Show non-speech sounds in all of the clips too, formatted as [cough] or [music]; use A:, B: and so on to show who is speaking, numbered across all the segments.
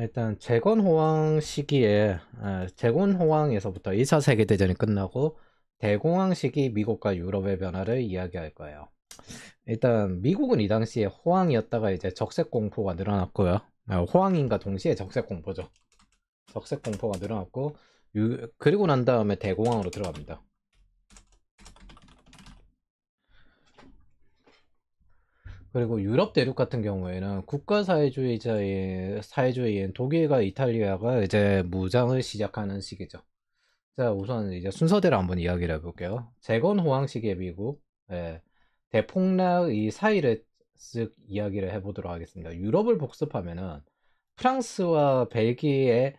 A: 일단 재건 호황 시기에 아, 재건 호황에서부터 2차 세계대전이 끝나고 대공황 시기 미국과 유럽의 변화를 이야기할 거예요. 일단 미국은 이 당시에 호황이었다가 이제 적색 공포가 늘어났고요. 아, 호황인과 동시에 적색 공포죠. 적색 공포가 늘어났고 유, 그리고 난 다음에 대공황으로 들어갑니다. 그리고 유럽 대륙 같은 경우에는 국가 사회주의자의 사회주의인 독일과 이탈리아가 이제 무장을 시작하는 시기죠. 자, 우선 이제 순서대로 한번 이야기를 해볼게요. 재건 호황 시기의 미국, 예, 대폭락 이 사이를 쓱 이야기를 해보도록 하겠습니다. 유럽을 복습하면은 프랑스와 벨기에는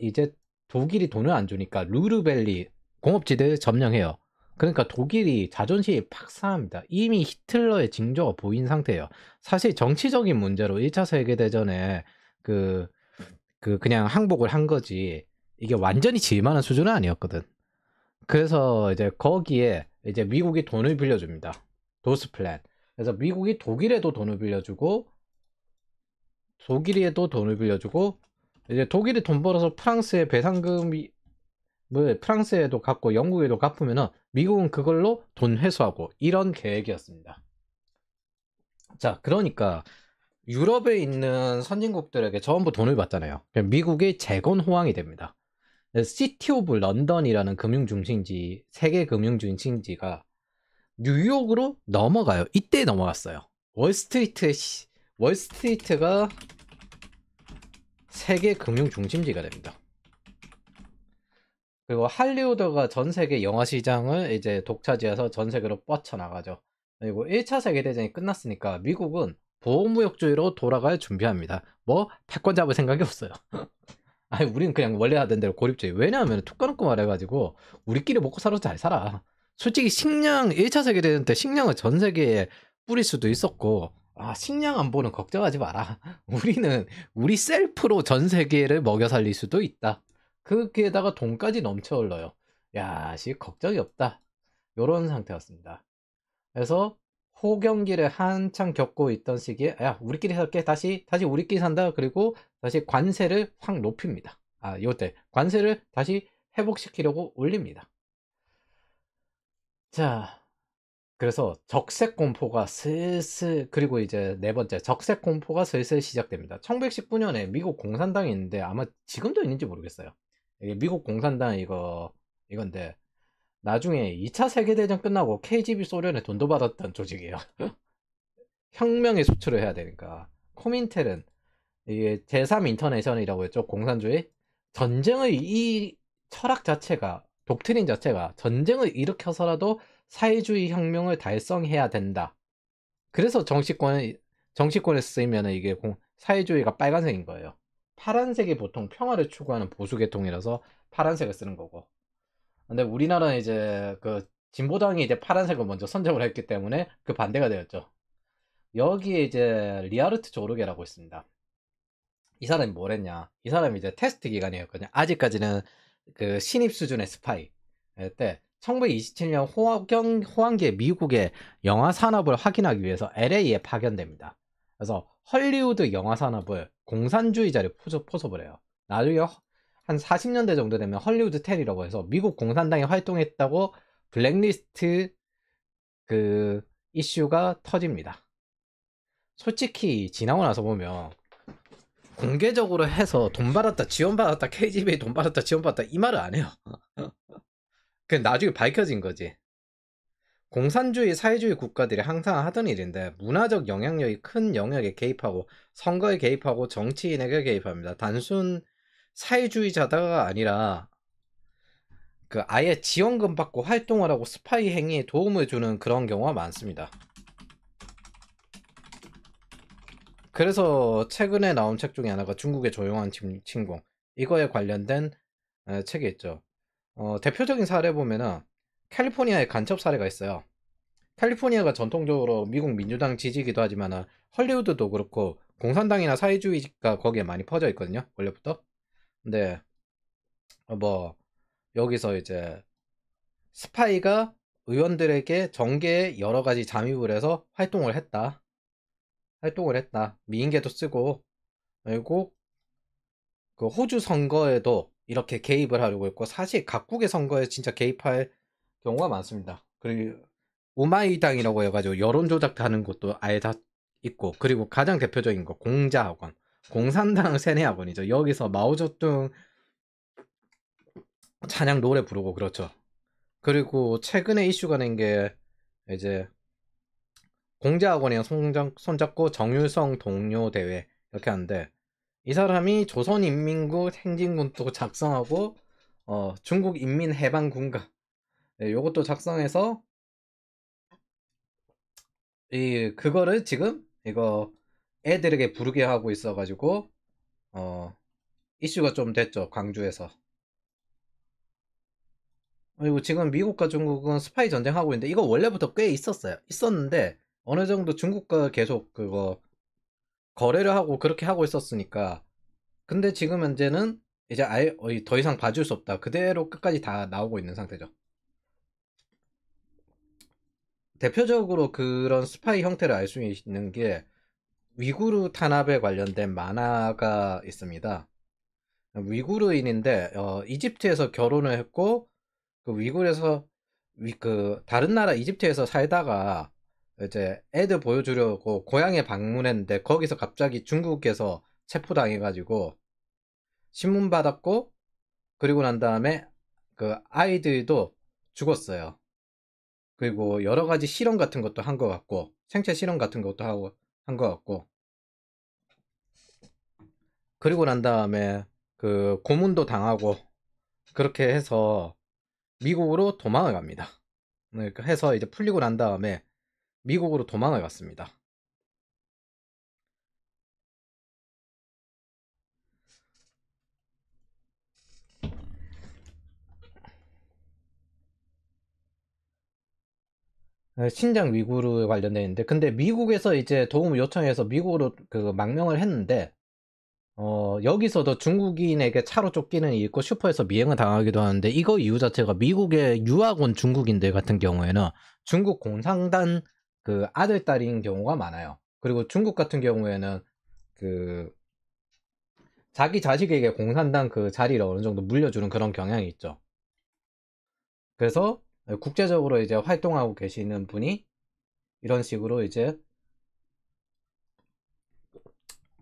A: 이제 독일이 돈을 안 주니까 루르벨리 공업지대 점령해요. 그러니까 독일이 자존심이 팍상합니다. 이미 히틀러의 징조가 보인 상태예요. 사실 정치적인 문제로 1차 세계대전에 그, 그 그냥 항복을 한 거지 이게 완전히 질만한 수준은 아니었거든. 그래서 이제 거기에 이제 미국이 돈을 빌려줍니다. 도스 플랜. 그래서 미국이 독일에도 돈을 빌려주고 독일에도 돈을 빌려주고 이제 독일이 돈 벌어서 프랑스에 배상금이 을 뭐, 프랑스에도 갚고 영국에도 갚으면 미국은 그걸로 돈 회수하고 이런 계획이었습니다. 자, 그러니까 유럽에 있는 선진국들에게 전부 돈을 받잖아요. 그러니까 미국의 재건 호황이 됩니다. 시티 오브 런던이라는 금융 중심지, 세계 금융 중심지가 뉴욕으로 넘어가요. 이때 넘어갔어요. 월스트리트 월스트리트가 세계 금융 중심지가 됩니다. 그리고 할리우드가 전 세계 영화 시장을 이제 독차지해서 전 세계로 뻗쳐나가죠. 그리고 1차 세계대전이 끝났으니까 미국은 보호무역주의로 돌아갈 준비합니다. 뭐 패권 잡을 생각이 없어요. [laughs] 아니 우리는 그냥 원래 하던 대로 고립주의. 왜냐하면 툭 까놓고 말해가지고 우리끼리 먹고 살아서 잘 살아. 솔직히 식량 1차 세계대전 때 식량을 전 세계에 뿌릴 수도 있었고 아 식량 안보는 걱정하지 마라. [laughs] 우리는 우리 셀프로 전 세계를 먹여 살릴 수도 있다. 거기에다가 그 돈까지 넘쳐 흘러요. 야, 씨, 걱정이 없다. 요런 상태였습니다. 그래서 호경기를 한창 겪고 있던 시기에 야 우리끼리 살게 다시 다시 우리끼리 산다 그리고 다시 관세를 확 높입니다 아 요때 관세를 다시 회복시키려고 올립니다 자 그래서 적색 공포가 슬슬 그리고 이제 네 번째 적색 공포가 슬슬 시작됩니다 1919년에 미국 공산당이 있는데 아마 지금도 있는지 모르겠어요 이게 미국 공산당 이거 이건데 나중에 2차 세계대전 끝나고 KGB 소련에 돈도 받았던 조직이에요. [laughs] 혁명의 수출을 해야 되니까. 코민텔은 이게 제3인터내셔널이라고 했죠. 공산주의. 전쟁의 이 철학 자체가 독트린 자체가 전쟁을 일으켜서라도 사회주의 혁명을 달성해야 된다. 그래서 정치권 정치권에 쓰이면 이게 공, 사회주의가 빨간색인 거예요. 파란색이 보통 평화를 추구하는 보수 계통이라서 파란색을 쓰는 거고. 근데 우리나라는 이제 그 진보당이 이제 파란색을 먼저 선정을 했기 때문에 그 반대가 되었죠. 여기에 이제 리아르트 조르게라고 있습니다. 이 사람이 뭘 했냐? 이 사람이 이제 테스트 기간이었거든요. 아직까지는 그 신입 수준의 스파이 때 1927년 호황, 호황기에 미국의 영화 산업을 확인하기 위해서 LA에 파견됩니다. 그래서 헐리우드 영화 산업을 공산주의자를 포섭, 을 해요. 나중에 한 40년대 정도 되면 헐리우드 텔이라고 해서 미국 공산당이 활동했다고 블랙리스트 그 이슈가 터집니다. 솔직히 지나고 나서 보면 공개적으로 해서 돈 받았다 지원 받았다 KGB 돈 받았다 지원 받았다 이 말을 안 해요. [laughs] 그 나중에 밝혀진 거지. 공산주의 사회주의 국가들이 항상 하던 일인데 문화적 영향력이 큰 영역에 개입하고 선거에 개입하고 정치인에게 개입합니다. 단순 사회주의자다가 아니라 그 아예 지원금 받고 활동을 하고 스파이 행위에 도움을 주는 그런 경우가 많습니다. 그래서 최근에 나온 책 중에 하나가 중국의 조용한 침공 이거에 관련된 책이 있죠. 어, 대표적인 사례 보면은 캘리포니아의 간첩 사례가 있어요. 캘리포니아가 전통적으로 미국 민주당 지지기도 하지만 헐리우드도 그렇고 공산당이나 사회주의가 거기에 많이 퍼져 있거든요. 원래부터. 근데 뭐 여기서 이제 스파이가 의원들에게 정계에 여러 가지 잠입을 해서 활동을 했다. 활동을 했다. 미인계도 쓰고 그리고 그 호주 선거에도 이렇게 개입을 하려고 했고 사실 각국의 선거에 진짜 개입할 경우가 많습니다. 그리고 오마이당이라고 해가지고 여론 조작하는 곳도 아예 다 있고 그리고 가장 대표적인 거 공자학원, 공산당 [laughs] 세뇌학원이죠. 여기서 마오쩌둥 찬양 노래 부르고 그렇죠. 그리고 최근에 이슈가 된 게 이제 공자학원이랑 손잡고 정율성 동료 대회 이렇게 하는데 이 사람이 조선인민군 행진군도 작성하고 어, 중국인민해방군과 네, 요것도 작성해서 이 그거를 지금 이거 애들에게 부르게 하고 있어가지고 어 이슈가 좀 됐죠 광주에서 그리고 지금 미국과 중국은 스파이 전쟁 하고 있는데 이거 원래부터 꽤 있었어요 있었는데 어느 정도 중국과 계속 그거 거래를 하고 그렇게 하고 있었으니까 근데 지금 현재는 이제 아예 어, 더 이상 봐줄 수 없다 그대로 끝까지 다 나오고 있는 상태죠 대표적으로 그런 스파이 형태를 알 수 있는 게 위구르 탄압에 관련된 만화가 있습니다. 위구르인인데 어, 이집트에서 결혼을 했고 그 위구르에서 위, 그 다른 나라 이집트에서 살다가 이제 애들 보여주려고 고향에 방문했는데 거기서 갑자기 중국에서 체포당해가지고 신문 받았고 그리고 난 다음에 그 아이들도 죽었어요. 그리고 여러 가지 실험 같은 것도 한 것 같고 생체 실험 같은 것도 하고 한것 같고 그리고 난 다음에 그 고문도 당하고 그렇게 해서 미국으로 도망을 갑니다. 네, 그 해서 이제 풀리고 난 다음에 미국으로 도망을 갔습니다. 신장 위구르 관련돼 있는데 근데 미국에서 이제 도움을 요청해서 미국으로 그 망명을 했는데 어 여기서도 중국인에게 차로 쫓기는 일 있고 슈퍼에서 미행을 당하기도 하는데 이거 이유 자체가 미국의 유학 원 중국인들 같은 경우에는 중국 공산당 그 아들 딸인 경우가 많아요. 그리고 중국 같은 경우에는 그 자기 자식에게 공산당 그 자리를 어느 정도 물려주는 그런 경향이 있죠. 그래서 네, 국제적으로 이제 활동하고 계시는 분이 이런 식으로 이제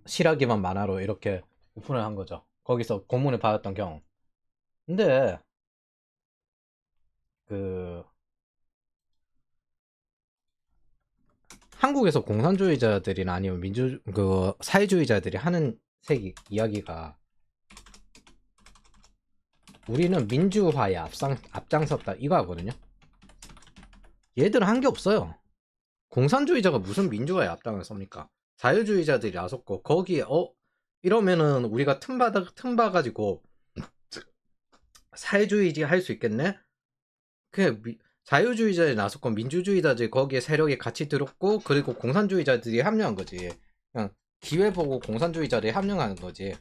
A: 실화기만 만화로 이렇게 오픈을 한 거죠. 거기서 고문을 받았던 경우. 근데 그 한국에서 공산주의자들이나 아니면 민주 그 사회주의자들이 하는 색 이야기가 우리는 민주화에 앞상, 앞장섰다 이거 하거든요 얘들은 한 게 없어요 공산주의자가 무슨 민주화에 앞장을섭니까 자유주의자들이 나섰고 거기에 어 이러면은 우리가 틈바다 틈바 가지고 사회주의지 할 수 있겠네 그자유주의자들이 나섰고 민주주의자들 이 거기에 세력이 같이 들었고 그리고 공산주의자들이 합류한 거지 그냥 기회 보고 공산주의자들이 합류하는 거지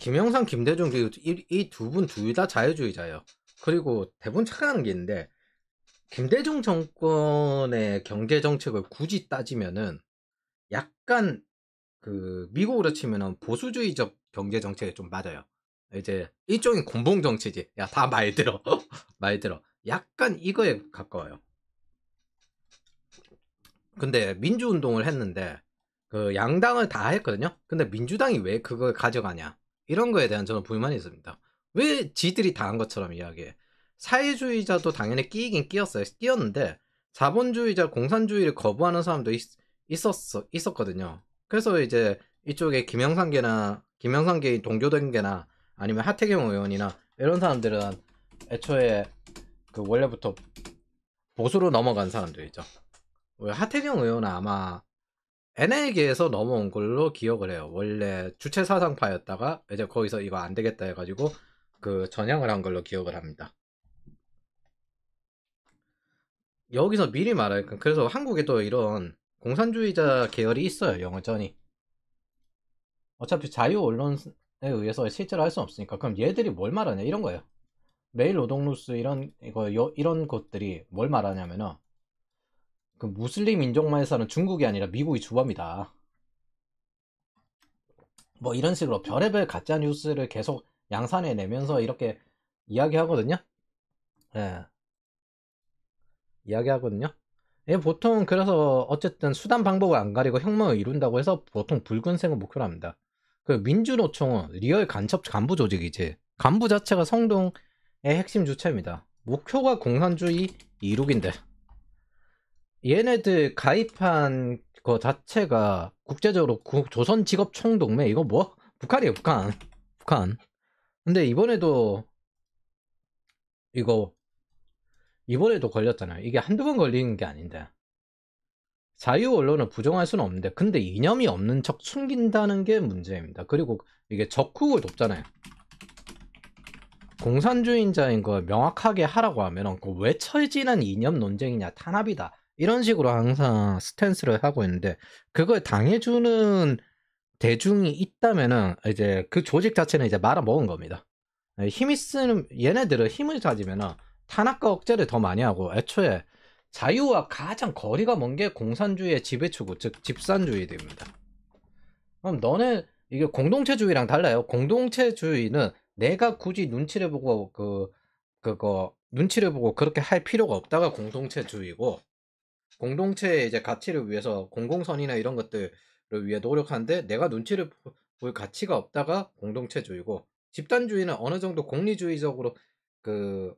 A: 김영삼, 김대중 이 두 분 둘 다 자유주의자예요. 그리고 대부분 착각하는 게 있는데 김대중 정권의 경제 정책을 굳이 따지면은 약간 그 미국으로 치면은 보수주의적 경제 정책에 좀 맞아요. 이제 일종의 공봉 정치지. 야다 말들어, [laughs] 말들어. 약간 이거에 가까워요. 근데 민주운동을 했는데 그 양당을 다 했거든요. 근데 민주당이 왜 그걸 가져가냐? 이런 거에 대한 저는 불만이 있습니다. 왜 지들이 당한 것처럼 이야기해? 사회주의자도 당연히 끼이긴 끼었어요. 끼었는데 자본주의자, 공산주의를 거부하는 사람도 있, 있었어, 있었거든요. 그래서 이제 이쪽에 김영삼계나 김영삼계의동교 d 계나 아니면 하태경 의원이나 이런 사람들은 애초에 그 원래부터 보수로 넘어간 사람들이죠. 하태경 의원은 아마 NA계에서 넘어온 걸로 기억을 해요. 원래 주체 사상파였다가 이제 거기서 이거 안 되겠다 해가지고 그 전향을 한 걸로 기억을 합니다. 여기서 미리 말할 건 그래서 한국에 도 이런 공산주의자 계열이 있어요 영어전이 어차피 자유 언론에 의해서 실제로 할 수 없으니까 그럼 얘들이 뭘 말하냐 이런 거예요 매일 노동뉴스 이런 이거 요, 이런 것들이 뭘 말하냐면은 그 무슬림 인종만 해서는 중국이 아니라 미국이 주범이다. 뭐 이런 식으로 별의별 가짜 뉴스를 계속 양산해 내면서 이렇게 이야기하거든요. 예. 이야기하거든요. 예, 보통 그래서 어쨌든 수단 방법을 안 가리고 혁명을 이룬다고 해서 보통 붉은색을 목표로 합니다. 그 민주노총은 리얼 간첩 간부 조직이지. 간부 자체가 성동의 핵심 주체입니다. 목표가 공산주의 이룩인데. 얘네들 가입한 거 자체가 국제적으로 조선 직업 총동맹 이거 뭐 북한이에요 북한 북한 근데 이번에도 이거 이번에도 걸렸잖아요 이게 한두 번 걸리는 게 아닌데 자유 언론을 부정할 수는 없는데 근데 이념이 없는 척 숨긴다는 게 문제입니다. 그리고 이게 적국을 돕잖아요. 공산주의자인 걸 명확하게 하라고 하면 그왜 처지는 이념 논쟁이냐 탄압이다 이런 식으로 항상 스탠스를 하고 있는데 그걸 당해주는 대중이 있다면은 이제 그 조직 자체는 이제 말아 먹은 겁니다. 예, 힘이 쓰는 얘네들은 힘을 가지면은 탄압과 억제를 더 많이 하고 애초에 자유와 가장 거리가 먼 게 공산주의의 지배추구 즉 집산주의입니다. 그럼 너네 이게 공동체주의랑 달라요. 공동체주의는 내가 굳이 눈치를 보고 그 그거 눈치를 보고 그렇게 할 필요가 없다가 공동체주의고 공동체의 이제 가치를 위해서 공공선이나 이런 것들을 위해 노력하는데 내가 눈치를 볼 가치가 없다가 공동체주의고 집단주의는 어느 정도 공리주의적으로 그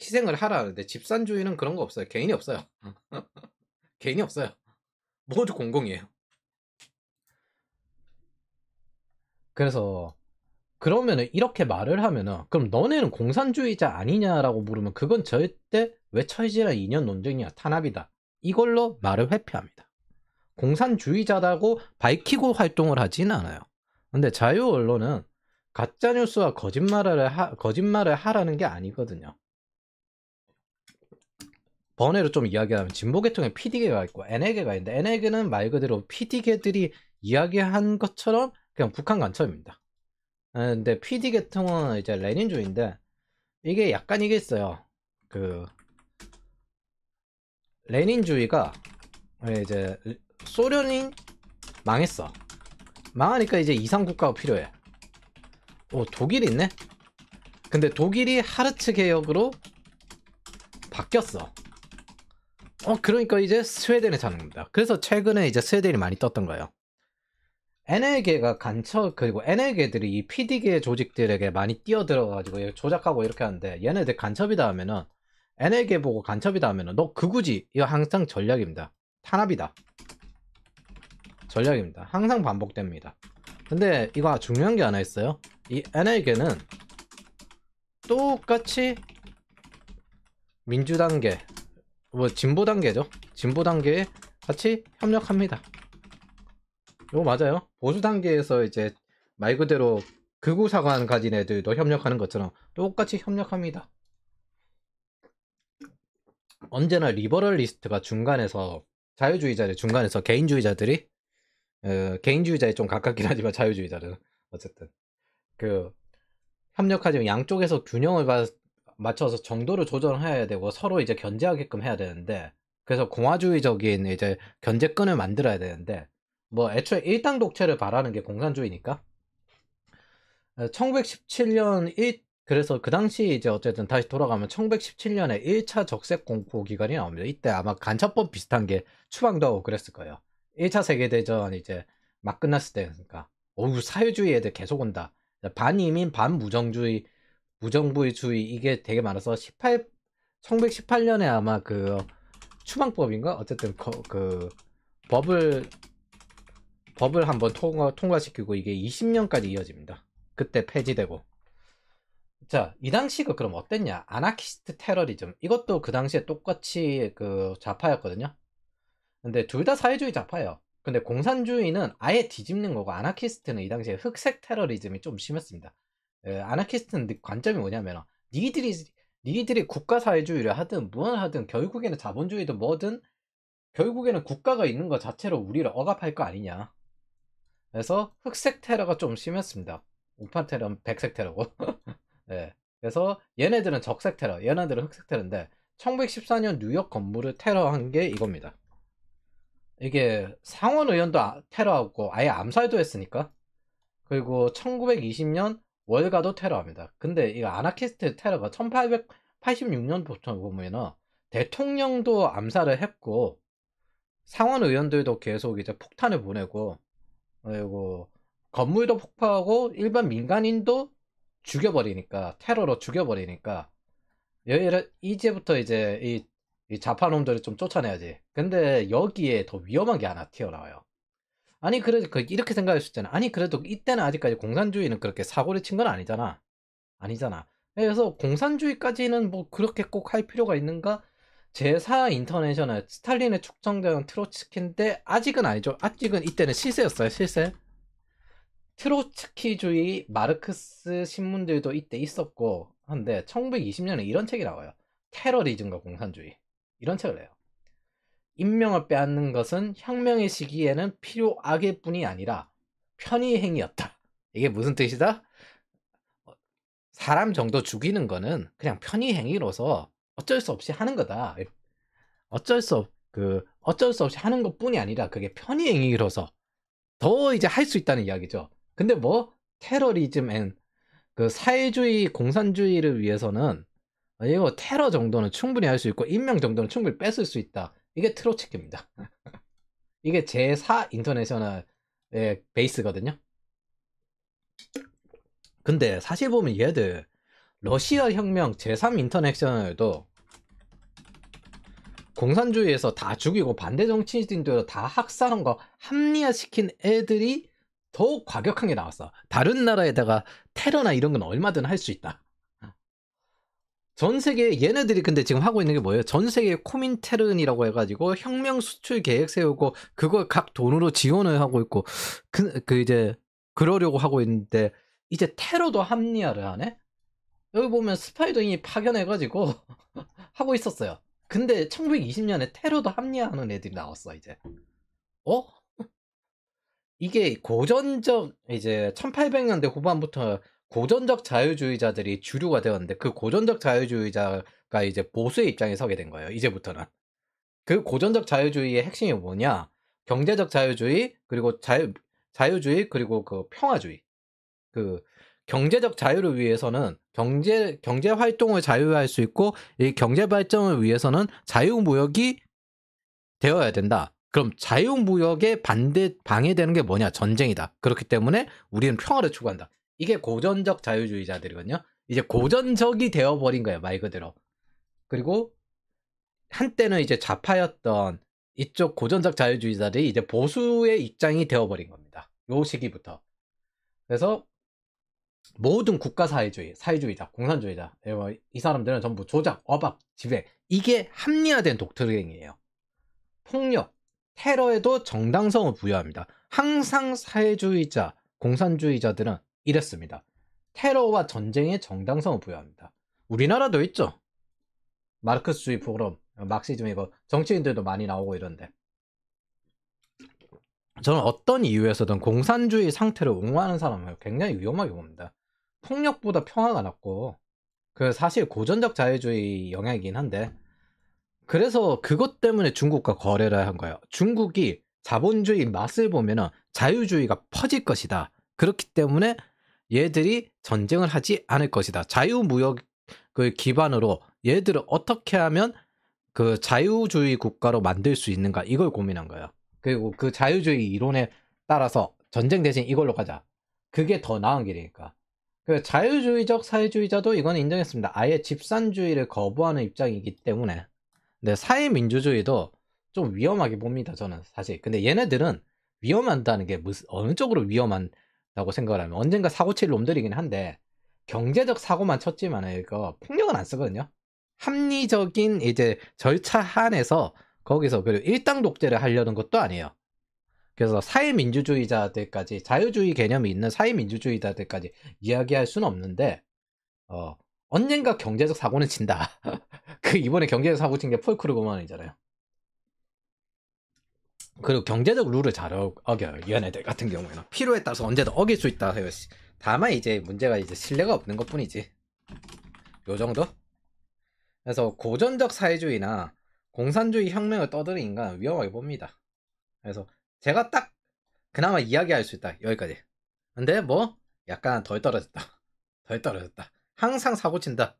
A: 희생을 하라는데 집산주의는 그런 거 없어요. 개인이 없어요. [laughs] 개인이 없어요. 모두 공공이에요. 그래서 그러면은 이렇게 말을 하면은 그럼 너네는 공산주의자 아니냐라고 물으면 그건 절대 왜 철지라 인연 논쟁이야 탄압이다 이걸로 말을 회피합니다. 공산주의자라고 밝히고 활동을 하진 않아요. 근데 자유 언론은 가짜 뉴스와 거짓말을 하, 거짓말을 하라는 게 아니거든요. 번외로 좀 이야기하면 진보계통에 PD계가 있고 NL계가 있는데 NL계는 말 그대로 PD계들이 이야기한 것처럼 그냥 북한 간첩입니다. 아, 근데 PD계통은 이제 레닌주의인데 이게 약간 이게 있어요. 그 레닌주의가 예, 이제 소련이 망했어. 망하니까 이제 이상 국가가 필요해. 오 독일이 있네. 근데 독일이 하르츠 개혁으로 바뀌었어. 어 그러니까 이제 스웨덴에 사는 겁니다. 그래서 최근에 이제 스웨덴이 많이 떴던 거예요. NL계가 간첩 그리고 NL계들이 이 PD계 조직들에게 많이 뛰어들어가지고 조작하고 이렇게 하는데 얘네들 간첩이다 하면은 N에게 보고 간첩이다 하면은 너 그구지 이거 항상 전략입니다 탄압이다 전략입니다 항상 반복됩니다 근데 이거 중요한 게 하나 있어요 이 N에게는 똑같이 민주단계 뭐 진보단계죠 진보단계에 같이 협력합니다 이거 맞아요 보수단계에서 이제 말 그대로 극우사관 가진 애들도 협력하는 것처럼 똑같이 협력합니다 언제나 리버럴리스트가 중간에서 자유주의자들 중간에서 개인주의자들이 어, 개인주의자에 좀 가깝긴 하지만 자유주의자는 어쨌든 그 협력하지만 양쪽에서 균형을 바, 맞춰서 정도를 조절해야 되고 서로 이제 견제하게끔 해야 되는데 그래서 공화주의적인 이제 견제끈을 만들어야 되는데 뭐 애초에 일당 독재를 바라는 게 공산주의니까 1917년 어, 1, 그래서 그 당시 이제 어쨌든 다시 돌아가면 1917년에 1차 적색 공포 기간이 나옵니다. 이때 아마 간첩법 비슷한 게 추방도 하고 그랬을 거예요. 1차 세계대전 이제 막 끝났을 때니까 그러니까 어우 사회주의 애들 계속 온다. 반이민 반무정주의 무정부주의 이게 되게 많아서 18 1918년에 아마 그 추방법인가 어쨌든 그, 그 법을 법을 한번 통과 통과시키고 이게 20년까지 이어집니다. 그때 폐지되고 자, 이 당시가 그럼 어땠냐? 아나키스트 테러리즘. 이것도 그 당시에 똑같이 그 좌파였거든요. 근데 둘 다 사회주의 좌파예요. 근데 공산주의는 아예 뒤집는 거고 아나키스트는 이 당시에 흑색 테러리즘이 좀 심했습니다. 에, 예, 아나키스트는 관점이 뭐냐면 니들이 니들이 국가 사회주의를 하든 무엇 하든 결국에는 자본주의든 뭐든 결국에는 국가가 있는 것 자체로 우리를 억압할 거 아니냐. 그래서 흑색 테러가 좀 심했습니다. 우파 테러는 백색 테러고. [laughs] 예. 그래서 얘네들은 적색 테러, 얘네들은 흑색 테러인데 1914년 뉴욕 건물을 테러한 게 이겁니다. 이게 상원 의원도 아, 테러하고 아예 암살도 했으니까 그리고 1920년 월가도 테러합니다. 근데 이 아나키스트 테러가 1886년부터 보면은 대통령도 암살을 했고 상원 의원들도 계속 이제 폭탄을 보내고 그리고 건물도 폭파하고 일반 민간인도 죽여버리니까 테러로 죽여버리니까 얘를 이제부터 이제 이, 이 자파놈들을 좀 쫓아내야지. 근데 여기에 더 위험한 게 하나 튀어나와요. 아니 그래도 그 이렇게 생각할 수 있잖아. 아니 그래도 이때는 아직까지 공산주의는 그렇게 사고를 친 건 아니잖아. 아니잖아. 그래서 공산주의까지는 뭐 그렇게 꼭 할 필요가 있는가? 제4 인터내셔널 스탈린의 축청자는 트로츠키인데 아직은 아니죠. 아직은 이때는 실세였어요. 실세. 트로츠키주의 마르크스 신문들도 이때 있었고 한데 1920년에 이런 책이 나와요. 테러리즘과 공산주의 이런 책을 내요. 인명을 빼앗는 것은 혁명의 시기에는 필요악일 뿐이 아니라 편의 행위였다. 이게 무슨 뜻이다? 어, 사람 정도 죽이는 거는 그냥 편의 행위로서 어쩔 수 없이 하는 거다. 어쩔 수 없, 그, 어쩔 수 없이 하는 것 뿐이 아니라 그게 편의 행위로서 더 이제 할 수 있다는 이야기죠. 근데 뭐 테러리즘 앤그 사회주의 공산주의를 위해서는 이거 테러 정도는 충분히 할 수 있고 인명 정도는 충분히 뺏을 수 있다. 이게 트로츠키입니다. [laughs] 이게 제4 인터내셔널의 베이스거든요. 근데 사실 보면 얘들 러시아 혁명 제3 인터내셔널도 공산주의에서 다 죽이고 반대 정치인들도 다 학살한 거 합리화시킨 애들이 더욱 과격한 게 나왔어. 다른 나라에다가 테러나 이런 건 얼마든 할 수 있다. 어. 전 세계 얘네들이 근데 지금 하고 있는 게 뭐예요? 전 세계 코민테른이라고 해가지고 혁명 수출 계획 세우고 그걸 각 돈으로 지원을 하고 있고 그, 그 이제 그러려고 하고 있는데 이제 테러도 합리화를 하네? 여기 보면 스파이더인이 파견해가지고 [laughs] 하고 있었어요. 근데 1920년에 테러도 합리화하는 애들이 나왔어 이제. 어? 이게 고전적 이제 1800년대 후반부터 고전적 자유주의자들이 주류가 되었는데 그 고전적 자유주의자가 이제 보수의 입장에 서게 된 거예요. 이제부터는. 그 고전적 자유주의의 핵심이 뭐냐? 경제적 자유주의 그리고 자유 자유주의 그리고 그 평화주의. 그 경제적 자유를 위해서는 경제 경제 활동을 자유화할 수 있고 이 경제 발전을 위해서는 자유 무역이 되어야 된다. 그럼 자유무역에 반대 방해되는 게 뭐냐? 전쟁이다. 그렇기 때문에 우리는 평화를 추구한다. 이게 고전적 자유주의자들이거든요. 이제 고전적이 되어버린 거예요, 말 그대로. 그리고 한때는 이제 좌파였던 이쪽 고전적 자유주의자들이 이제 보수의 입장이 되어버린 겁니다. 요 시기부터. 그래서 모든 국가 사회주의, 사회주의자, 공산주의자, 예, 뭐 이 사람들은 전부 조작, 어박 지배, 이게 합리화된 독트링이에요. 폭력, 테러에도 정당성을 부여합니다. 항상 사회주의자, 공산주의자들은 이랬습니다. 테러와 전쟁에 정당성을 부여합니다. 우리나라도 있죠. 마르크스주의 포럼, 막시즘 이거 정치인들도 많이 나오고 이런데. 저는 어떤 이유에서든 공산주의 상태를 옹호하는 사람을 굉장히 위험하게 봅니다. 폭력보다 평화가 낫고, 그 사실 고전적 자유주의 영향이긴 한데, 그래서 그것 때문에 중국과 거래를 한 거예요. 중국이 자본주의 맛을 보면 자유주의가 퍼질 것이다. 그렇기 때문에 얘들이 전쟁을 하지 않을 것이다. 자유무역을 기반으로 얘들을 어떻게 하면 그 자유주의 국가로 만들 수 있는가 이걸 고민한 거예요. 그리고 그 자유주의 이론에 따라서 전쟁 대신 이걸로 가자. 그게 더 나은 길이니까. 그 자유주의적 사회주의자도 이건 인정했습니다. 아예 집산주의를 거부하는 입장이기 때문에. 근데 사회민주주의도 좀 위험하게 봅니다 저는 사실 근데 얘네들은 위험한다는 게 무슨, 어느 쪽으로 위험한다고 생각을 하면 언젠가 사고칠 놈들이긴 한데 경제적 사고만 쳤지만 이거 폭력은 안 쓰거든요 합리적인 이제 절차 안에서 거기서 그리고 일당 독재를 하려는 것도 아니에요 그래서 사회민주주의자들까지 자유주의 개념이 있는 사회민주주의자들까지 이야기할 수는 없는데 어, 언젠가 경제적 사고는 진다 [laughs] 그 이번에 경제에서 사고 친 게 폴크루그만이잖아요. 그리고 경제적 룰을 잘 어, 어겨요. 얘네들 같은 경우에는 필요에 따라서 언제든 어길 수 있다 해요. 다만 이제 문제가 이제 신뢰가 없는 것뿐이지. 요 정도. 그래서 고전적 사회주의나 공산주의 혁명을 떠드는 인간 위험하게 봅니다. 그래서 제가 딱 그나마 이야기할 수 있다 여기까지. 근데 뭐 약간 덜 떨어졌다. [laughs] 덜 떨어졌다. 항상 사고 친다.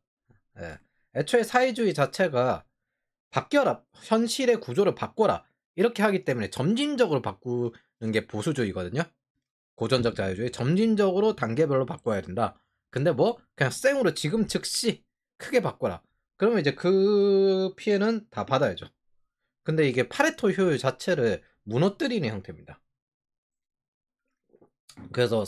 A: 예. 애초에 사회주의 자체가 바뀌어라 현실의 구조를 바꿔라 이렇게 하기 때문에 점진적으로 바꾸는 게 보수주의거든요. 고전적 자유주의 점진적으로 단계별로 바꿔야 된다. 근데 뭐 그냥 쌩으로 지금 즉시 크게 바꿔라. 그러면 이제 그 피해는 다 받아야죠. 근데 이게 파레토 효율 자체를 무너뜨리는 형태입니다. 그래서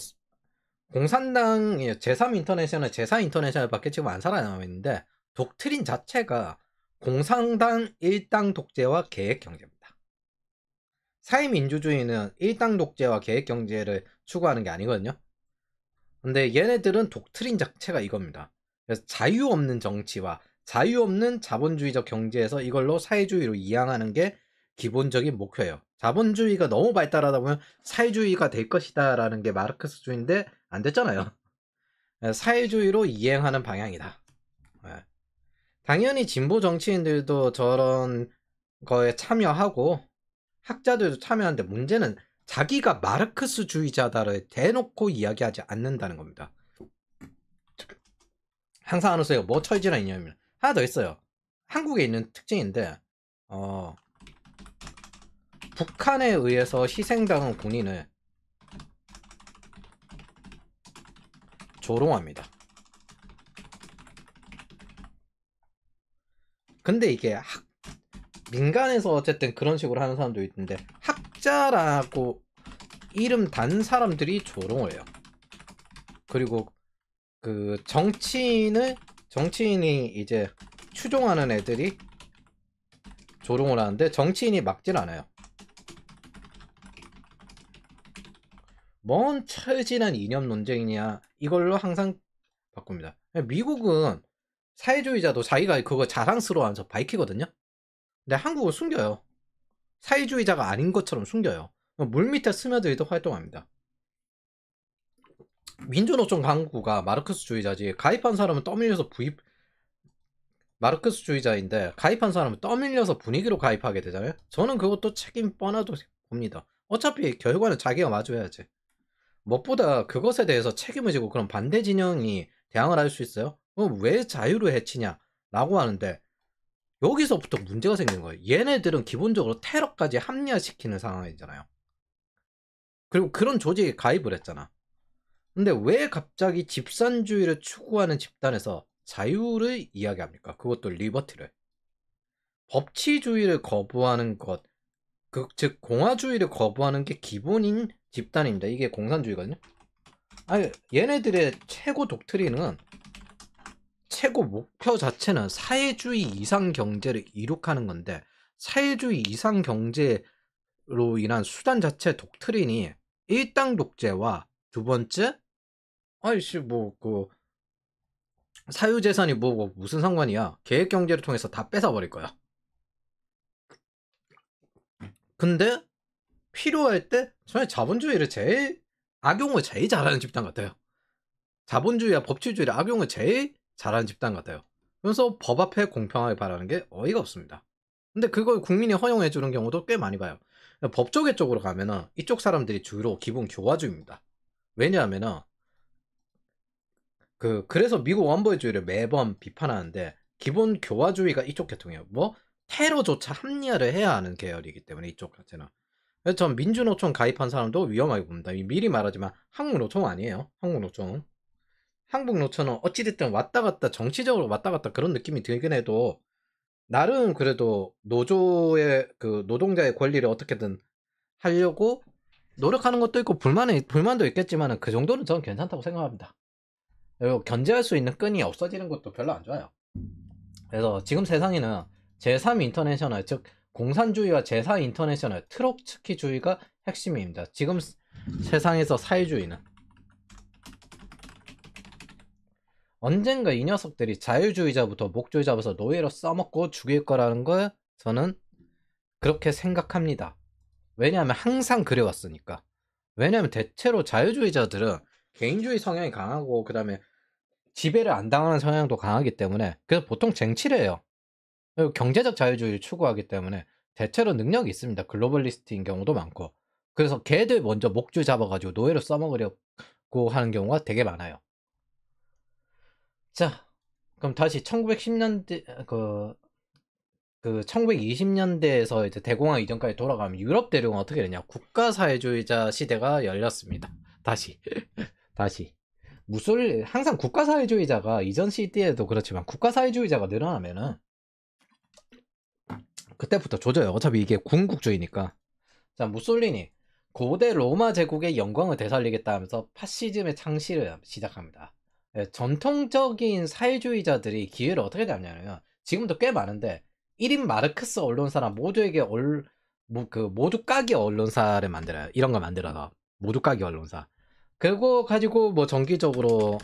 A: 공산당 제3인터내셔널, 제4인터내셔널밖에 지금 안 살아남아 있는데 독트린 자체가 공산당 일당 독재와 계획 경제입니다. 사회민주주의는 일당 독재와 계획 경제를 추구하는 게 아니거든요. 근데 얘네들은 독트린 자체가 이겁니다. 그래서 자유 없는 정치와 자유 없는 자본주의적 경제에서 이걸로 사회주의로 이양하는 게 기본적인 목표예요. 자본주의가 너무 발달하다 보면 사회주의가 될 것이다 라는 게 마르크스주의인데 안 됐잖아요. 사회주의로 이행하는 방향이다. 당연히 진보 정치인들도 저런 거에 참여하고 학자들도 참여하는데 문제는 자기가 마르크스주의자다를 대놓고 이야기하지 않는다는 겁니다. 항상 하는 세리가뭐 철지란 이념이면 하나 더 있어요. 한국에 있는 특징인데 어, 북한에 의해서 희생당한 군인을 조롱합니다. 근데 이게 학 민간에서 어쨌든 그런 식으로 하는 사람도 있는데 학자라고 이름 단 사람들이 조롱을 해요. 그리고 그 정치인을 정치인이 이제 추종하는 애들이 조롱을 하는데 정치인이 막질 않아요. 뭔 철진한 이념 논쟁이냐 이걸로 항상 바꿉니다. 미국은 사회주의자도 자기가 그거 자랑스러워하면서 밝히거든요. 근데 한국은 숨겨요. 사회주의자가 아닌 것처럼 숨겨요. 물 밑에 스며들도 활동합니다. 민주노총 강구가 마르크스주의자지 가입한 사람은 떠밀려서 부입 마르크스주의자인데 가입한 사람은 떠밀려서 분위기로 가입하게 되잖아요. 저는 그것도 책임 뻔하도 봅니다. 어차피 결과는 자기가 마주해야지. 무엇보다 그것에 대해서 책임을 지고 그런 반대 진영이 대항을 할 수 있어요. 어, 왜자유를 해치냐라고 하는데 여기서부터 문제가 생긴 거예요. 얘네들은 기본적으로 테러까지 합리화시키는 상황이잖아요. 그리고 그런 조직에 가입을 했잖아. 근데 왜 갑자기 집산주의를 추구하는 집단에서 자유를 이야기합니까? 그것도 리버티를. 법치주의를 거부하는 것, 그, 즉 공화주의를 거부하는 게 기본인 집단입니다. 이게 공산주의거든요. 아니 얘네들의 최고 독트리는 최고 목표 자체는 사회주의 이상 경제를 이룩하는 건데 사회주의 이상 경제로 인한 수단 자체 독트린이 일당 독재와 두 번째 아이씨 뭐 그 사유재산이 뭐, 뭐 무슨 상관이야 계획 경제를 통해서 다 뺏어 버릴 거야 근데 필요할 때 저는 자본주의를 제일 악용을 제일 잘하는 집단 같아요 자본주의와 법치주의를 악용을 제일 잘하는 집단 같아요. 그래서 법 앞에 공평하게 바라는 게 어이가 없습니다. 근데 그걸 국민이 허용해 주는 경우도 꽤 많이 봐요. 법조계 쪽으로 가면 이쪽 사람들이 주로 기본 교화주의입니다. 왜냐하면그 그래서 미국 원보주의를 매번 비판하는데 기본 교화주의가 이쪽 계통이에요. 뭐 테러조차 합리화를 해야 하는 계열이기 때문에 이쪽 자체는. 그래서 전 민주노총 가입한 사람도 위험하게 봅니다. 미리 말하지만 한국노총 아니에요. 한국노총. 한국 노처는 어찌됐든 왔다 갔다 정치적으로 왔다 갔다 그런 느낌이 들긴 해도 나름 그래도 노조의 그 노동자의 권리를 어떻게든 하려고 노력하는 것도 있고 불만이 불만도 있겠지만 그 정도는 저는 괜찮다고 생각합니다. 그리고 견제할 수 있는 끈이 없어지는 것도 별로 안 좋아요. 그래서 지금 세상에는 제3 인터내셔널 즉 공산주의와 제4 인터내셔널 트롭츠키주의가 핵심입니다. 지금 세상에서 사회주의는 언젠가 이 녀석들이 자유주의자부터 목줄 잡아서 노예로 써먹고 죽일 거라는 걸 저는 그렇게 생각합니다. 왜냐하면 항상 그래왔으니까. 왜냐하면 대체로 자유주의자들은 개인주의 성향이 강하고 그 다음에 지배를 안 당하는 성향도 강하기 때문에 그래서 보통 쟁취해요. 그리고 경제적 자유주의를 추구하기 때문에 대체로 능력이 있습니다. 글로벌리스트인 경우도 많고 그래서 걔들 먼저 목줄 잡아가지고 노예로 써먹으려고 하는 경우가 되게 많아요. 자, 그럼 다시 1910년대 그, 그 1920년대에서 이제 대공황 이전까지 돌아가면 유럽 대륙은 어떻게 되냐? 국가 사회주의자 시대가 열렸습니다. 다시 [laughs] 다시 무술 항상 국가 사회주의자가 이전 시대에도 그렇지만 국가 사회주의자가 늘어나면은 그때부터 조져요. 어차피 이게 군국주의니까. 자, 무솔리니 고대 로마 제국의 영광을 되살리겠다 하면서 파시즘의 창시를 시작합니다. 예, 전통적인 사회주의자들이 기회를 어떻게 잡냐면 요 지금도 꽤 많은데 1인 마르크스 언론사나 모두에게 얼, 뭐, 그 모두 까기 언론사를 만들어요. 이런 걸 만들어서 모두 까기 언론사. 그리고 가지고 뭐 정기적으로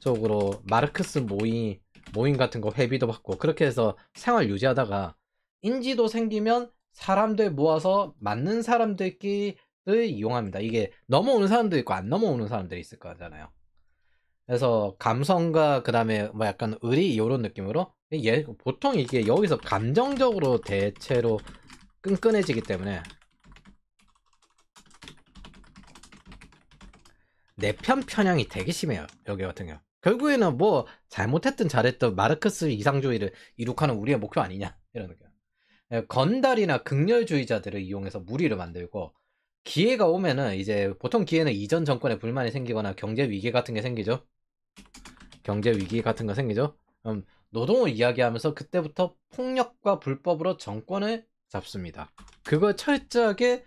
A: 적으로 마르크스 모임 모임 같은 거 회비도 받고 그렇게 해서 생활 유지하다가 인지도 생기면 사람들 모아서 맞는 사람들끼리 이용합니다. 이게 넘어오는 사람도 있고 안 넘어오는 사람들이 있을 거잖아요. 그래서 감성과 그 다음에 뭐 약간 의리 이런 느낌으로 예, 보통 이게 여기서 감정적으로 대체로 끈끈해지기 때문에 내 편 편향이 되게 심해요 여기 같은 경우 결국에는 뭐 잘못했든 잘했든 마르크스 이상주의를 이룩하는 우리의 목표 아니냐 이런 느낌 예, 건달이나 극렬주의자들을 이용해서 무리를 만들고 기회가 오면은 이제 보통 기회는 이전 정권에 불만이 생기거나 경제 위기 같은 게 생기죠 경제 위기 같은 거 생기죠. 그 노동을 이야기하면서 그때부터 폭력과 불법으로 정권을 잡습니다. 그걸 철저하게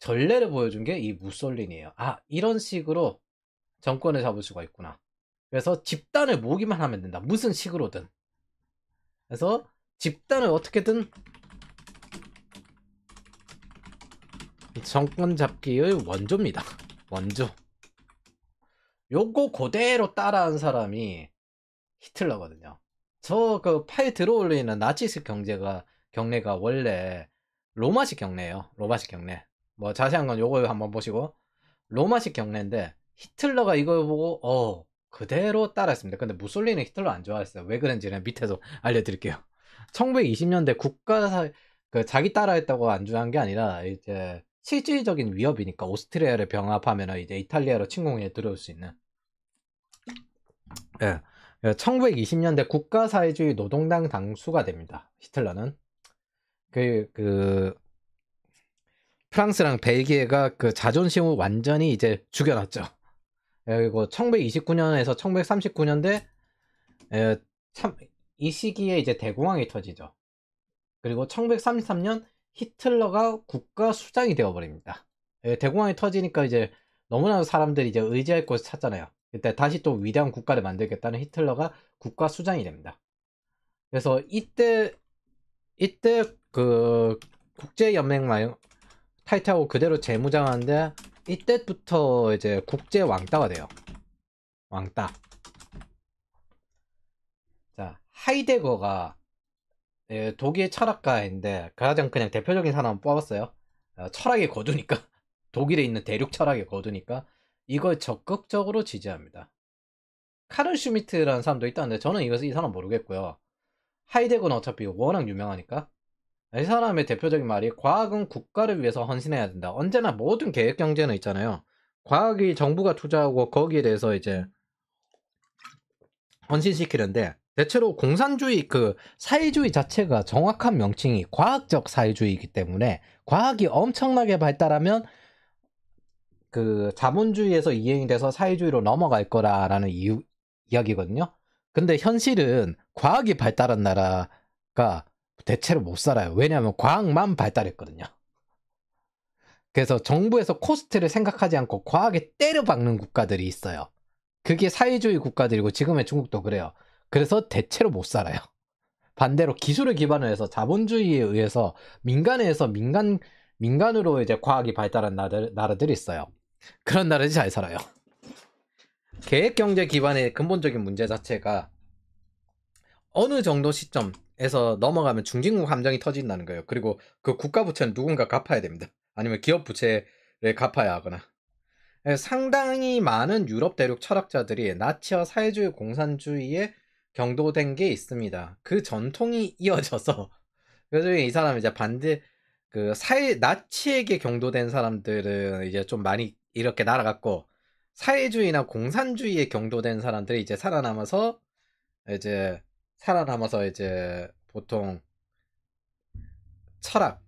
A: 전례를 보여준 게 이 무솔린이에요. 아 이런 식으로 정권을 잡을 수가 있구나. 그래서 집단을 모기만 하면 된다. 무슨 식으로든. 그래서 집단을 어떻게든 정권 잡기의 원조입니다. 원조. 요거 그대로 따라한 사람이 히틀러거든요. 저 그 파일 들어올리는 나치스 경제가 경례가 원래 로마식 경례예요. 로마식 경례. 뭐 자세한 건 요거 한번 보시고 로마식 경례인데 히틀러가 이걸 보고 어 그대로 따라했습니다. 근데 무솔리는 히틀러 안 좋아했어요. 왜 그런지는 밑에서 [laughs] 알려드릴게요. 1920년대 국가 그 자기 따라했다고 안 좋아한 게 아니라 이제 실질적인 위협이니까 오스트리아를 병합하면 이제 이탈리아로 침공에 들어올 수 있는 예. 1920년대 국가사회주의 노동당 당수가 됩니다. 히틀러는 그, 그 프랑스랑 벨기에가 그 자존심을 완전히 이제 죽여놨죠. 그리고 1929년에서 1939년대 참이 시기에 이제 대공황이 터지죠. 그리고 1933년 히틀러가 국가 수장이 되어버립니다. 예, 대공황이 터지니까 이제 너무나 사람들이 이제 의지할 곳을 찾잖아요. 그때 다시 또 위대한 국가를 만들겠다는 히틀러가 국가 수장이 됩니다. 그래서 이때 이때 그 국제연맹 말 타이트하고 그대로 재무장하는데 이때부터 이제 국제 왕따가 돼요. 왕따. 자 하이데거가 예, 독일 철학가인데 가장 그 그냥 대표적인 사람 뽑았어요. 어, 철학의 거두니까 [laughs] 독일에 있는 대륙 철학의 거두니까 이걸 적극적으로 지지합니다. 카를 슈미트라는 사람도 있다는데 저는 이것이 사람 모르겠고요. 하이데거 어차피 워낙 유명하니까 이 사람의 대표적인 말이 과학은 국가를 위해서 헌신해야 된다. 언제나 모든 계획 경제는 있잖아요. 과학이 정부가 투자하고 거기에 대해서 이제 헌신시키는데 대체로 공산주의 그 사회주의 자체가 정확한 명칭이 과학적 사회주의이기 때문에 과학이 엄청나게 발달하면 그 자본주의에서 이행돼서 이 사회주의로 넘어갈 거라라는 이유, 이야기거든요. 근데 현실은 과학이 발달한 나라가 대체로 못 살아요. 왜냐하면 과학만 발달했거든요. 그래서 정부에서 코스트를 생각하지 않고 과학에 때려박는 국가들이 있어요. 그게 사회주의 국가들이고 지금의 중국도 그래요. 그래서 대체로 못 살아요. 반대로 기술을 기반으로 해서 자본주의에 의해서 민간에서 민간 민간으로 이제 과학이 발달한 나라들, 나라들이 있어요. 그런 나라지 잘 살아요. 계획 경제 기반의 근본적인 문제 자체가 어느 정도 시점에서 넘어가면 중진국 함정이 터진다는 거예요. 그리고 그 국가 부채는 누군가 갚아야 됩니다. 아니면 기업 부채를 갚아야 하거나. 예, 상당히 많은 유럽 대륙 철학자들이 나치와 사회주의 공산주의에 경도된 게 있습니다. 그 전통이 [laughs] 이어져서 그중에 이 사람이 이제 반대 그 사회 나치에게 경도된 사람들은 이제 좀 많이 이렇게 날아갔고 사회주의나 공산주의에 경도된 사람들이 이제 살아남아서 이제 살아남아서 이제 보통 철학,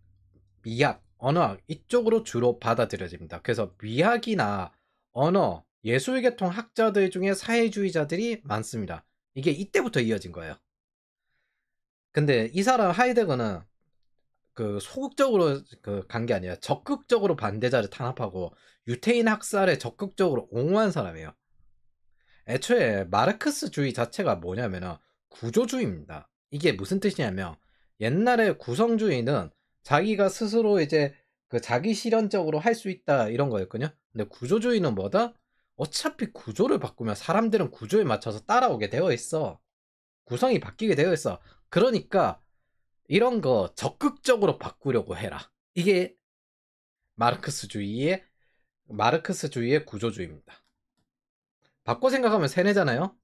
A: 미학, 언어학 이쪽으로 주로 받아들여집니다. 그래서 미학이나 언어, 예술계통 학자들 중에 사회주의자들이 많습니다. 이게 이때부터 이어진 거예요. 근데 이 사람 하이데거는 그 소극적으로 그간 게 아니라 적극적으로 반대자를 탄압하고 유태인 학살에 적극적으로 옹호한 사람이에요. 애초에 마르크스주의 자체가 뭐냐면은 구조주의입니다. 이게 무슨 뜻이냐면 옛날에 구성주의는 자기가 스스로 이제 그 자기 실현적으로 할 수 있다 이런 거였거든요. 근데 구조주의는 뭐다? 어차피 구조를 바꾸면 사람들은 구조에 맞춰서 따라오게 되어 있어. 구성이 바뀌게 되어 있어. 그러니까 이런 거 적극적으로 바꾸려고 해라. 이게 마르크스주의의 마르크스주의의 구조주의입니다. 바꿔 생각하면 세뇌잖아요.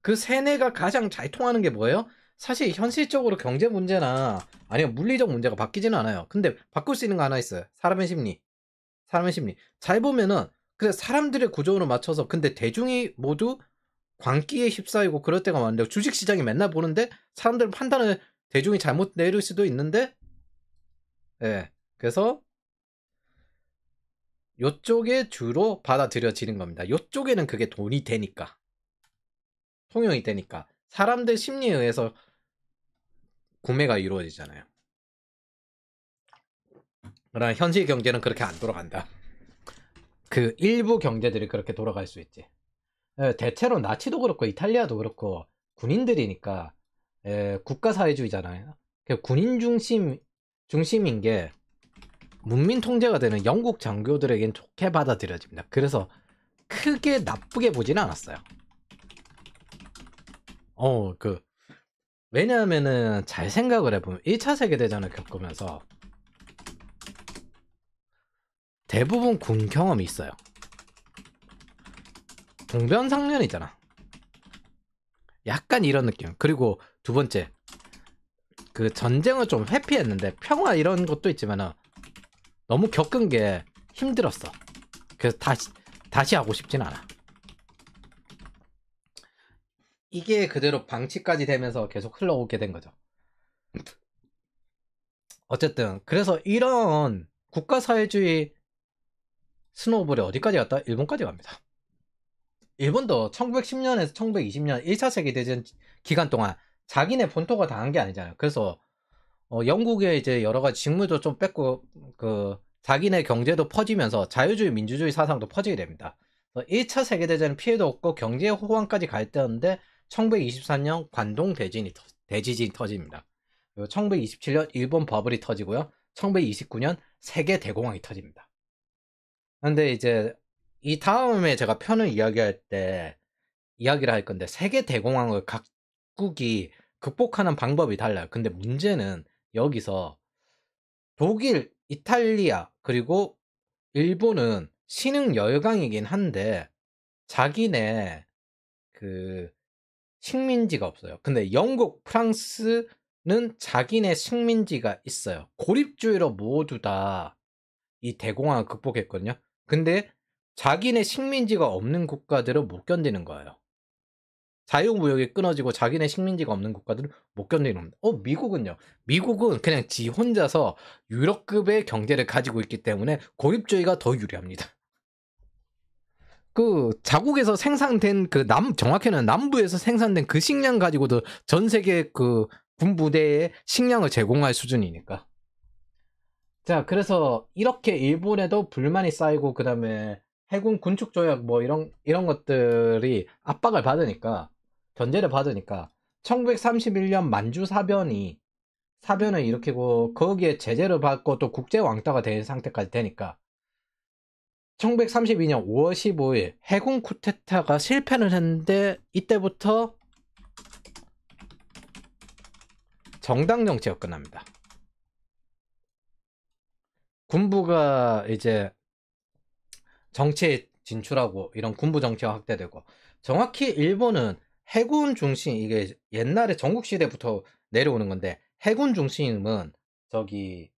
A: 그 세뇌가 가장 잘 통하는 게 뭐예요? 사실 현실적으로 경제 문제나 아니면 물리적 문제가 바뀌지는 않아요. 근데 바꿀 수 있는 거 하나 있어요. 사람의 심리. 사람의 심리. 잘 보면은 그래 사람들의 구조로 맞춰서 근데 대중이 모두 광기에 휩싸이고 그럴 때가 많은데 주식 시장이 맨날 보는데 사람들은 판단을 대중이 잘못 내릴 수도 있는데 예 네, 그래서 요쪽에 주로 받아들여지는 겁니다 요쪽에는 그게 돈이 되니까 통용이 되니까 사람들 심리에 의해서 구매가 이루어지잖아요 그러나 현실 경제는 그렇게 안 돌아간다 그 일부 경제들이 그렇게 돌아갈 수 있지 예, 대체로 나치도 그렇고 이탈리아도 그렇고 군인들이니까 에, 예, 국가사회주의잖아요. 그러니까 군인 중심 중심인 게 문민 통제가 되는 영국 장교들에겐 좋게 받아들여집니다. 그래서 크게 나쁘게 보진 않았어요. 어, 그, 왜냐하면은 잘 생각을 해보면 1차 세계대전을 겪으면서 대부분 군 경험이 있어요. 동변상련이잖아. 약간 이런 느낌. 그리고 두 번째 그 전쟁을 좀 회피했는데 평화 이런 것도 있지만은 너무 겪은 게 힘들었어. 그래서 다시 다시 하고 싶진 않아. 이게 그대로 방치까지 되면서 계속 흘러오게 된 거죠. 어쨌든 그래서 이런 국가 사회주의 스노우볼이 어디까지 갔다? 일본까지 갑니다. 일본도 1910년에서 1920년 1차 세계대전 기간 동안 자기네 본토가 당한 게 아니잖아요. 그래서 어, 영국의 이제 여러 가지 직무도 좀 뺏고 그 자기네 경제도 퍼지면서 자유주의 민주주의 사상도 퍼지게 됩니다. 1차 세계대전 은 피해도 없고 경제 호황까지 갈 때였는데 1 9 2 3년 관동 대진이 대지진이 터집니다. 그리고 1927년 일본 버블이 터지고요. 1929년 세계 대공황이 터집니다. 그런데 이제 이 다음에 제가 편을 이야기할 때 이야기를 할 건데 세계 대공황을 각 각국이 극복하는 방법이 달라요. 근데 문제는 여기서 독일, 이탈리아, 그리고 일본은 신흥 열강이긴 한데 자기네 그 식민지가 없어요. 근데 영국, 프랑스는 자기네 식민지가 있어요. 고립주의로 모두 다 이 대공황을 극복했거든요. 근데 자기네 식민지가 없는 국가들을 못 견디는 거예요. 자유무역이 끊어지고 자기네 식민지가 없는 국가들은 못 견디는 겁니다. 어, 미국은요? 미국은 그냥 지 혼자서 유럽급의 경제를 가지고 있기 때문에 고립주의가 더 유리합니다. 그 자국에서 생산된 그 남 정확히는 남부에서 생산된 그 식량 가지고도 전 세계 그 군부대에 식량을 제공할 수준이니까. 자, 그래서 이렇게 일본에도 불만이 쌓이고 그다음에 해군 군축 조약 뭐 이런 이런 것들이 압박을 받으니까 견제를 받으니까 1931년 만주 사변이 사변을 일으키고 거기에 제재를 받고 또 국제 왕따가 된 상태까지 되니까 1932년 5월 15일 해군 쿠데타가 실패를 했는데 이때부터 정당 정치가 끝납니다. 군부가 이제 정치에 진출하고 이런 군부 정치가 확대되고 정확히 일본은 해군 중심 이게 옛날에 전국 시대부터 내려오는 건데 해군 중심은 저기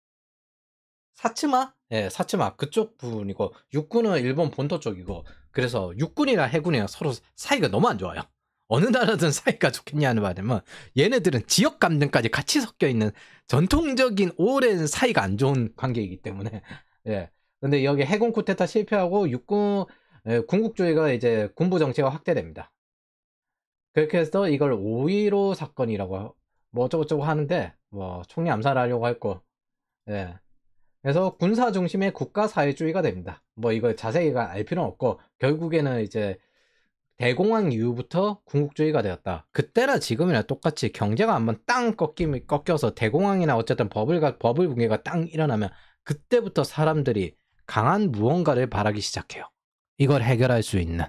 A: 사츠마? 예, 네, 사츠마 그쪽 부분이고 육군은 일본 본토 쪽이고 그래서 육군이나 해군이랑 서로 사이가 너무 안 좋아요. 어느 나라든 [laughs] 사이가 좋겠냐는 말이면 얘네들은 지역 감정까지 같이 섞여 있는 전통적인 오랜 사이가 안 좋은 관계이기 때문에 [laughs] 예. 근데 여기 해군 쿠데타 실패하고 육군 예, 군국주의가 이제 군부 정치가 확대됩니다. 그렇게 해서 이걸 5 1로 사건이라고 뭐 어쩌고저쩌고 하는데 뭐 총리 암살하려고 했고 예. 그래서 군사 중심의 국가 사회주의가 됩니다. 뭐 이걸 자세히 알 필요는 없고 결국에는 이제 대공황 이후부터 궁극주의가 되었다. 그때나 지금이나 똑같이 경제가 한번 땅 꺾임, 꺾여서 대공황이나 어쨌든 버블, 버블 붕괴가 땅 일어나면 그때부터 사람들이 강한 무언가를 바라기 시작해요. 이걸 해결할 수 있는.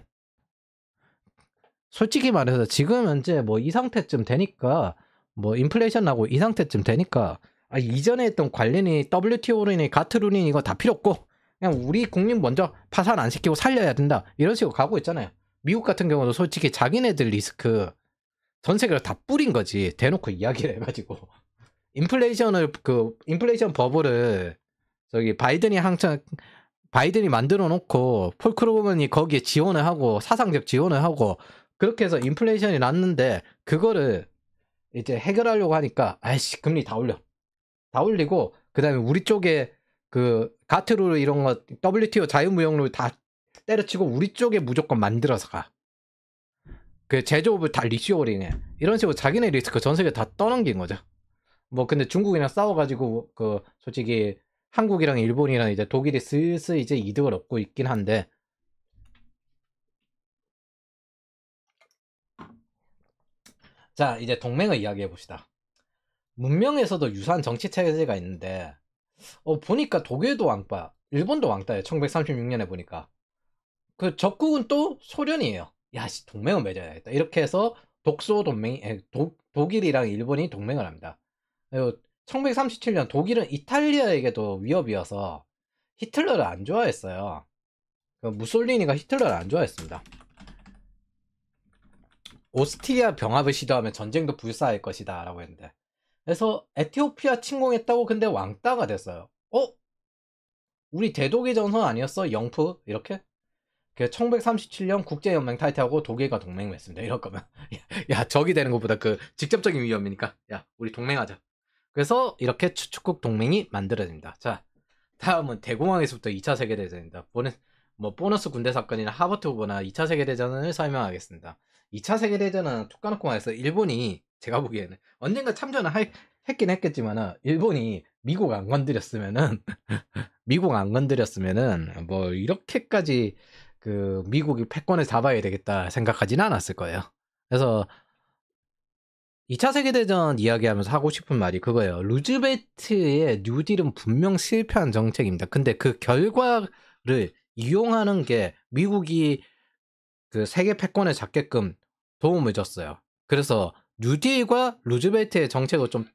A: 솔직히 말해서 지금 현재 뭐이 상태쯤 되니까 뭐 인플레이션 나고 이 상태쯤 되니까 아, 이전에 했던 관련이 WTO 론이 가트 론이 이거 다 필요 없고 그냥 우리 국민 먼저 파산 안 시키고 살려야 된다 이런 식으로 가고 있잖아요. 미국 같은 경우도 솔직히 자기네들 리스크 전 세계를 다 뿌린 거지 대놓고 이야기를 해가지고 [laughs] 인플레이션을 그 인플레이션 버블을 저기 바이든이 항상 바이든이 만들어 놓고 폴크루먼이 거기에 지원을 하고 사상적 지원을 하고 그렇게 해서 인플레이션이 났는데 그거를 이제 해결하려고 하니까 아이씨 금리 다 올려 다 올리고 그 다음에 우리 쪽에 그 가트룰 이런 거 WTO 자유무역룰 다 때려치고 우리 쪽에 무조건 만들어서 가. 그 제조업을 다 리쇼링해. 이런 식으로 자기네 리스크 전 세계 다 떠넘긴 거죠. 뭐 근데 중국이랑 싸워가지고 그 솔직히 한국이랑 일본이랑 이제 독일이 슬슬 이제 이득을 얻고 있긴 한데 자 이제 동맹을 이야기해 봅시다 문명에서도 유사한 정치 체제가 있는데 어, 보니까 독일도 왕빠 일본도 왕따예요 1936년에 보니까 그 적국은 또 소련이에요 야씨 동맹을 맺어야겠다 이렇게 해서 독소 동맹 독, 일이랑 일본이 동맹을 합니다 그리고 1937년 독일은 이탈리아에게도 위협이어서 히틀러를 안 좋아했어요 그 무솔리니가 히틀러를 안 좋아했습니다 오스트리아 병합을 시도하면 전쟁도 불사할 것이다 라고 했는데 그래서 에티오피아 침공했다고 근데 왕따가 됐어요 어? 우리 대독일 전선 아니었어? 영프? 이렇게? 그 1937년 국제연맹 탈퇴하고 독일과 동맹을 했습니다 이럴 거면 [laughs] 야, 적이 되는 것보다 그 직접적인 위험이니까 야 우리 동맹하자 그래서 이렇게 추축국 동맹이 만들어집니다 자 다음은 대공황에서부터 2차 세계대전입니다 보는 뭐 보너스 군대 사건이나 하버트 후보나 2차 세계대전을 설명하겠습니다. 2차 세계대전은 툭 까놓고 말해서 일본이 제가 보기에는 언젠가 참전을 하, 했긴 했겠지만 일본이 미국 안 건드렸으면은 [laughs] 미국 안 건드렸으면은 뭐 이렇게까지 그 미국이 패권을 잡아야 되겠다 생각하진 않았을 거예요. 그래서 2차 세계대전 이야기하면서 하고 싶은 말이 그거예요. 루즈베트의 뉴딜은 분명 실패한 정책입니다. 근데 그 결과를 이용하는 게 미국이 그 세계 패권에 잡게끔 도움을 줬어요. 그래서 뉴딜과 루즈벨트의 정책을 좀그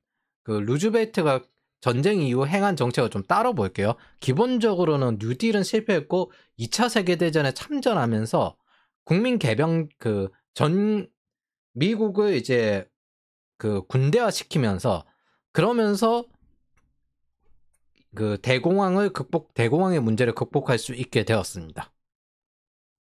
A: 루즈벨트가 전쟁 이후 행한 정책을 좀 따로 볼게요. 기본적으로는 뉴딜은 실패했고 2차 세계 대전에 참전하면서 국민 개병 그 전 미국을 이제 그 군대화 시키면서 그러면서 그 대공황을 극복 대공황의 문제를 극복할 수 있게 되었습니다.